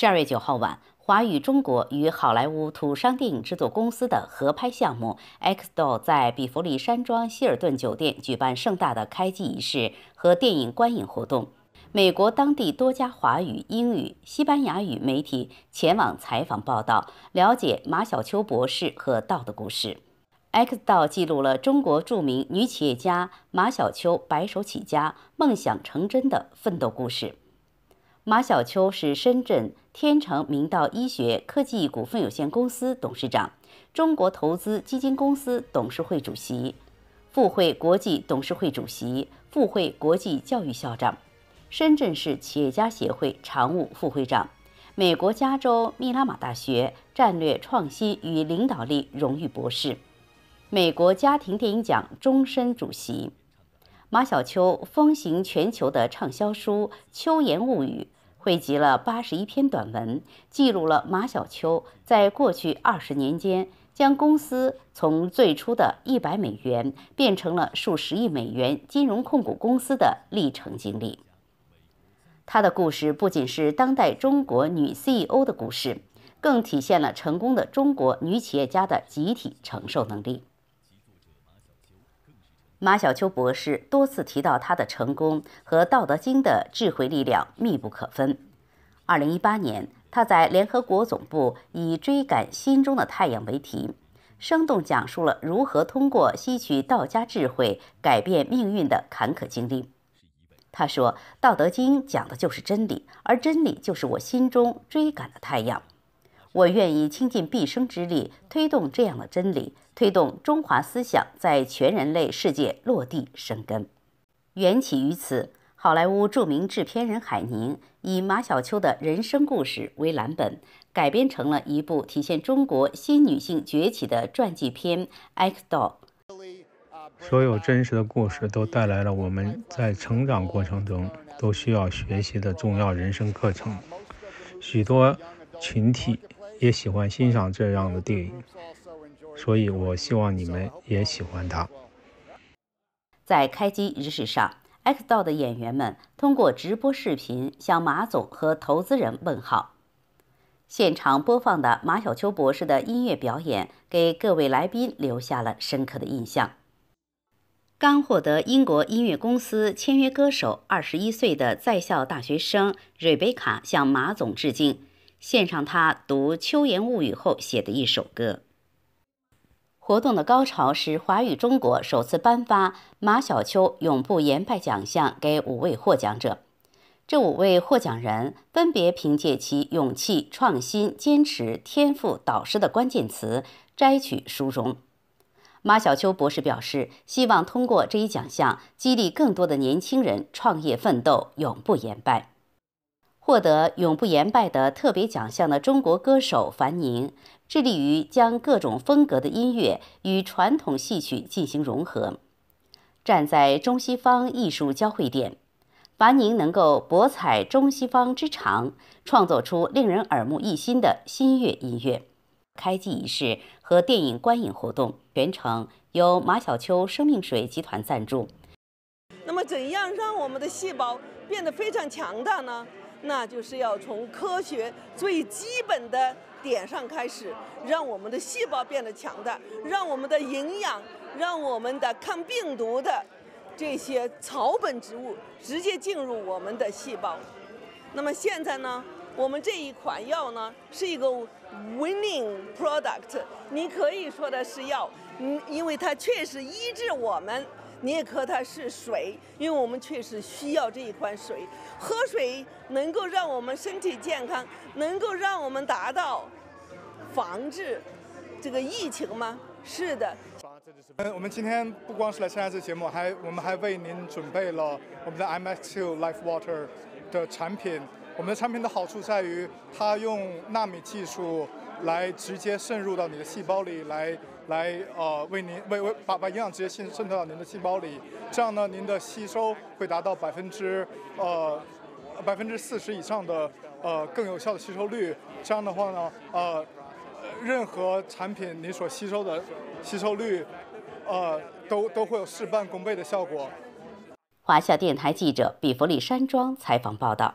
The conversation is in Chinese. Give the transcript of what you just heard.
十二月九号晚，华语中国与好莱坞土商电影制作公司的合拍项目《X 道》在比弗利山庄希尔顿酒店举办盛大的开机仪式和电影观影活动。美国当地多家华语、英语、西班牙语媒体前往采访报道，了解马小秋博士和道的故事。《X 道》记录了中国著名女企业家马小秋白手起家、梦想成真的奋斗故事。马小秋是深圳。天成明道医学科技股份有限公司董事长，中国投资基金公司董事会主席，富汇国际董事会主席，富汇国际教育校长，深圳市企业家协会常务副会长，美国加州密拉马大学战略创新与领导力荣誉博士，美国家庭电影奖终身主席。马小秋风行全球的畅销书《秋言物语》。汇集了八十一篇短文，记录了马小秋在过去二十年间将公司从最初的一百美元变成了数十亿美元金融控股公司的历程经历。她的故事不仅是当代中国女 CEO 的故事，更体现了成功的中国女企业家的集体承受能力。马小秋博士多次提到，他的成功和《道德经》的智慧力量密不可分。二零一八年，他在联合国总部以“追赶心中的太阳”为题，生动讲述了如何通过吸取道家智慧改变命运的坎坷经历。他说：“《道德经》讲的就是真理，而真理就是我心中追赶的太阳。”我愿意倾尽毕生之力推动这样的真理，推动中华思想在全人类世界落地生根。缘起于此，好莱坞著名制片人海宁以马小秋的人生故事为蓝本，改编成了一部体现中国新女性崛起的传记片《X Doll》。所有真实的故事都带来了我们在成长过程中都需要学习的重要人生课程。许多群体。也喜欢欣赏这样的电影，所以我希望你们也喜欢它。在开机仪式上，X 道的演员们通过直播视频向马总和投资人问好。现场播放的马小秋博士的音乐表演给各位来宾留下了深刻的印象。刚获得英国音乐公司签约歌手、二十一岁的在校大学生瑞贝卡向马总致敬。献上他读《秋言物语》后写的一首歌。活动的高潮是华语中国首次颁发“马小秋永不言败”奖项给五位获奖者。这五位获奖人分别凭借其勇气、创新、坚持、天赋、导师的关键词摘取殊荣。马小秋博士表示，希望通过这一奖项激励更多的年轻人创业奋斗，永不言败。获得永不言败的特别奖项的中国歌手樊宁，致力于将各种风格的音乐与传统戏曲进行融合，站在中西方艺术交汇点，樊宁能够博采中西方之长，创作出令人耳目一新的新乐音乐。开机仪式和电影观影活动全程由马小秋生命水集团赞助。那么，怎样让我们的细胞？变得非常强大呢，那就是要从科学最基本的点上开始，让我们的细胞变得强大，让我们的营养，让我们的抗病毒的这些草本植物直接进入我们的细胞。那么现在呢，我们这一款药呢，是一个 winning product，你可以说的是药，嗯，因为它确实医治我们。你也喝它是水，因为我们确实需要这一款水。喝水能够让我们身体健康，能够让我们达到防治这个疫情吗？是的。嗯，我们今天不光是来参加这节目，还我们还为您准备了我们的 MS2 Life Water 的产品。我们的产品的好处在于，它用纳米技术。来直接渗入到你的细胞里，来来呃，为您为为把把营养直接渗渗透到您的细胞里，这样呢，您的吸收会达到百分之呃百分之四十以上的呃更有效的吸收率。这样的话呢，呃，任何产品您所吸收的吸收率呃都都会有事半功倍的效果。华夏电台记者比弗利山庄采访报道。